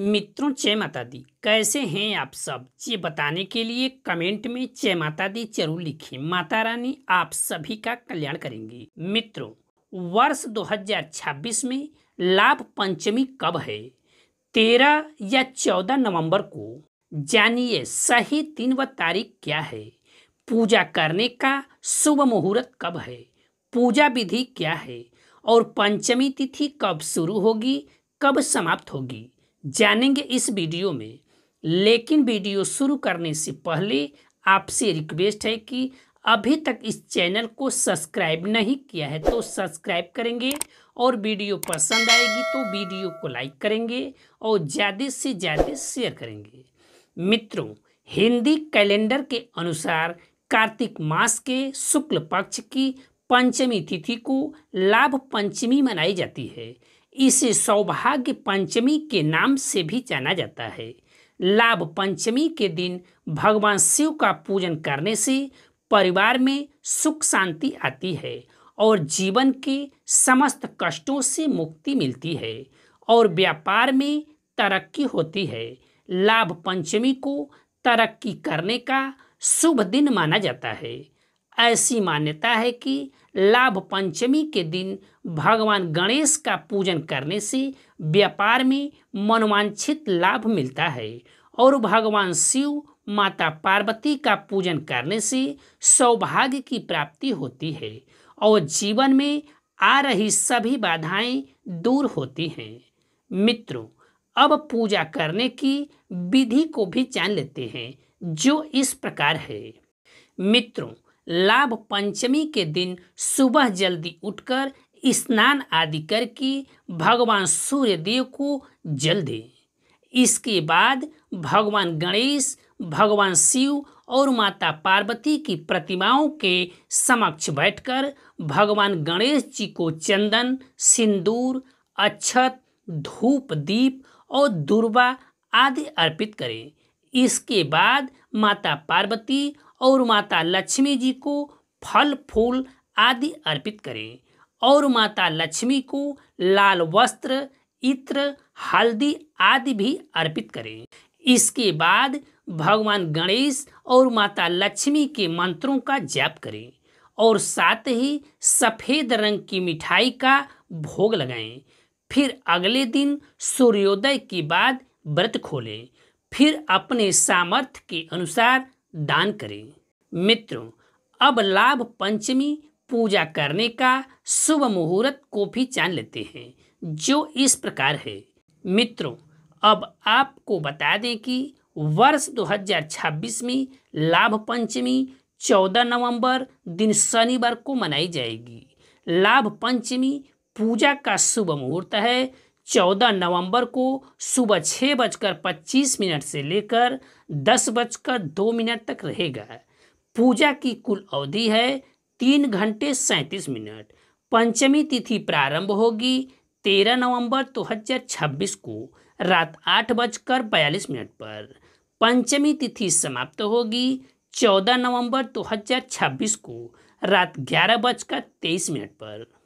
मित्रों जय माता दी कैसे हैं आप सब ये बताने के लिए कमेंट में जय माता दी जरूर लिखें माता रानी आप सभी का कल्याण करेंगी मित्रों वर्ष 2026 में लाभ पंचमी कब है तेरह या चौदह नवंबर को जानिए सही दिन व तारीख क्या है पूजा करने का शुभ मुहूर्त कब है पूजा विधि क्या है और पंचमी तिथि कब शुरू होगी कब समाप्त होगी जानेंगे इस वीडियो में लेकिन वीडियो शुरू करने से पहले आपसे रिक्वेस्ट है कि अभी तक इस चैनल को सब्सक्राइब नहीं किया है तो सब्सक्राइब करेंगे और वीडियो पसंद आएगी तो वीडियो को लाइक करेंगे और ज़्यादा से ज़्यादा शेयर करेंगे मित्रों हिंदी कैलेंडर के अनुसार कार्तिक मास के शुक्ल पक्ष की पंचमी तिथि को लाभ पंचमी मनाई जाती है इसे सौभाग्य पंचमी के नाम से भी जाना जाता है लाभ पंचमी के दिन भगवान शिव का पूजन करने से परिवार में सुख शांति आती है और जीवन के समस्त कष्टों से मुक्ति मिलती है और व्यापार में तरक्की होती है लाभ पंचमी को तरक्की करने का शुभ दिन माना जाता है ऐसी मान्यता है कि लाभ पंचमी के दिन भगवान गणेश का पूजन करने से व्यापार में मनोवांछित लाभ मिलता है और भगवान शिव माता पार्वती का पूजन करने से सौभाग्य की प्राप्ति होती है और जीवन में आ रही सभी बाधाएं दूर होती हैं मित्रों अब पूजा करने की विधि को भी जान लेते हैं जो इस प्रकार है मित्रों लाभ पंचमी के दिन सुबह जल्दी उठकर स्नान आदि करके भगवान सूर्य देव को जल दें इसके बाद भगवान गणेश भगवान शिव और माता पार्वती की प्रतिमाओं के समक्ष बैठकर भगवान गणेश जी को चंदन सिंदूर अक्षत धूप दीप और दुर्वा आदि अर्पित करें इसके बाद माता पार्वती और माता लक्ष्मी जी को फल फूल आदि अर्पित करें और माता लक्ष्मी को लाल वस्त्र इत्र हल्दी आदि भी अर्पित करें इसके बाद भगवान गणेश और माता लक्ष्मी के मंत्रों का जाप करें और साथ ही सफ़ेद रंग की मिठाई का भोग लगाएं फिर अगले दिन सूर्योदय के बाद व्रत खोलें फिर अपने सामर्थ्य के अनुसार दान करें मित्रों अब लाभ पंचमी पूजा करने का शुभ मुहूर्त को भी जान लेते हैं जो इस प्रकार है मित्रों अब आपको बता दें कि वर्ष 2026 में लाभ पंचमी 14 नवंबर दिन शनिवार को मनाई जाएगी लाभ पंचमी पूजा का शुभ मुहूर्त है चौदह नवंबर को सुबह छः बजकर पच्चीस मिनट से लेकर दस बजकर दो मिनट तक रहेगा पूजा की कुल अवधि है तीन घंटे सैंतीस मिनट पंचमी तिथि प्रारंभ होगी तेरह नवंबर दो हजार छब्बीस को रात आठ बजकर बयालीस मिनट पर पंचमी तिथि समाप्त होगी चौदह नवंबर दो हजार छब्बीस को रात ग्यारह बजकर तेईस मिनट पर